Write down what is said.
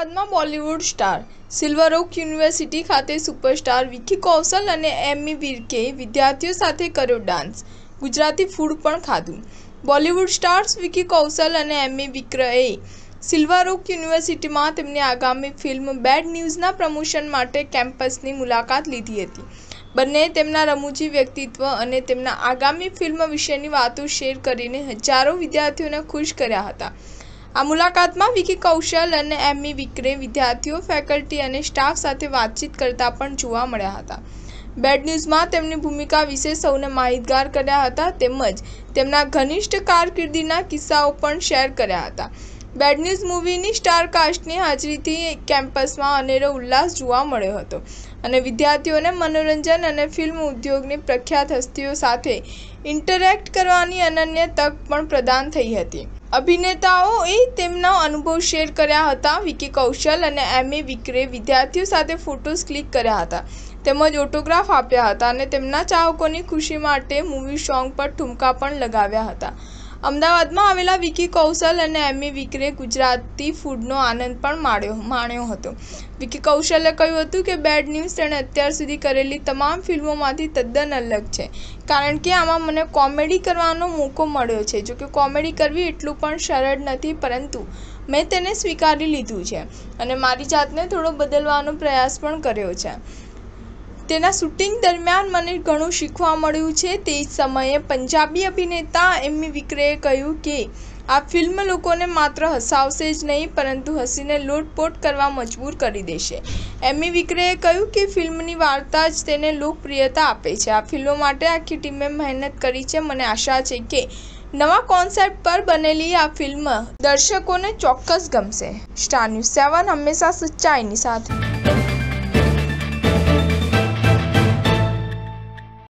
અમદાવાદમાં Bollywood star Silver Oak University ખાતે superstar Vicky Kaushal અને એમી વિરકે વિદ્યાર્થીઓ સાથે કર્યો ડાન્સ ગુજરાતી ફૂડ પણ ખાધું બોલિવૂડ સ્ટાર્સ વિકી કૌશલ અને એમી વિક્રએ સિલ્વર ઓક યુનિવર્સિટીમાં તેમની આગામી ફિલ્મ બેડ ન્યૂઝના પ્રમોશન માટે કેમ્પસની મુલાકાત લીધી હતી બંને તેમના રમૂજી વ્યક્તિત્વ અને તેમના આગામી ફિલ્મ વિશેની વાતો શેર કરીને હજારો વિદ્યાર્થીઓને ખુશ કર્યા હતા આ મુલાકાતમાં વિકી કૌશલ અને એમી વિક્રે વિદ્યાર્થીઓ ફેકલ્ટી અને સ્ટાફ સાથે વાતચીત કરતા પણ જોવા મળ્યા હતા બેડ ન્યૂઝમાં તેમની ભૂમિકા વિશે સૌને માહિતગાર કર્યા હતા તેમજ તેમના ઘનિષ્ઠ કારકિર્દીના કિસ્સાઓ પણ શેર કર્યા હતા બેડ ન્યૂઝ મૂવીની સ્ટારકાસ્ટની હાજરીથી કેમ્પસમાં અનેરો ઉલ્લાસ જોવા મળ્યો હતો અને વિદ્યાર્થીઓને મનોરંજન અને ફિલ્મ ઉદ્યોગની પ્રખ્યાત હસ્તીઓ સાથે ઇન્ટરેક્ટ કરવાની અનન્ય તક પણ પ્રદાન થઈ હતી અભિનેતાઓએ તેમના અનુભવ શેર કર્યા હતા વિકી કૌશલ અને એમ એ વિક્રે વિદ્યાર્થીઓ સાથે ફોટોઝ ક્લિક કર્યા હતા તેમજ ઓટોગ્રાફ આપ્યા હતા અને તેમના ચાહકોની ખુશી માટે મૂવી સોંગ પર ઠુમકા પણ લગાવ્યા હતા અમદાવાદમાં આવેલા વિકી કૌશલ અને એમી વિકરે ગુજરાતી ફૂડનો આનંદ પણ માણ્યો માણ્યો હતો વિકી કૌશલે કહ્યું હતું કે બેડ ન્યૂઝ તેણે અત્યાર સુધી કરેલી તમામ ફિલ્મોમાંથી તદ્દન અલગ છે કારણ કે આમાં મને કોમેડી કરવાનો મોકો મળ્યો છે જોકે કોમેડી કરવી એટલું પણ સરળ નથી પરંતુ મેં તેને સ્વીકારી લીધું છે અને મારી જાતને થોડો બદલવાનો પ્રયાસ પણ કર્યો છે તેના શૂટિંગ દરમિયાન મને ઘણું શીખવા મળ્યું છે તે જ સમયે પંજાબી અભિનેતા એમી વિક્રેએ કહ્યું કે આ ફિલ્મ લોકોને માત્ર હસાવશે જ નહીં પરંતુ હસીને લોટપોટ કરવા મજબૂર કરી દેશે એમી વિક્રેએ કહ્યું કે ફિલ્મની વાર્તા જ તેને લોકપ્રિયતા આપે છે આ ફિલ્મો માટે આખી ટીમે મહેનત કરી છે મને આશા છે કે નવા કોન્સેપ્ટ પર બનેલી આ ફિલ્મ દર્શકોને ચોક્કસ ગમશે સ્ટાર ન્યૂઝ સેવન હંમેશા સચ્ચાઈની સાથે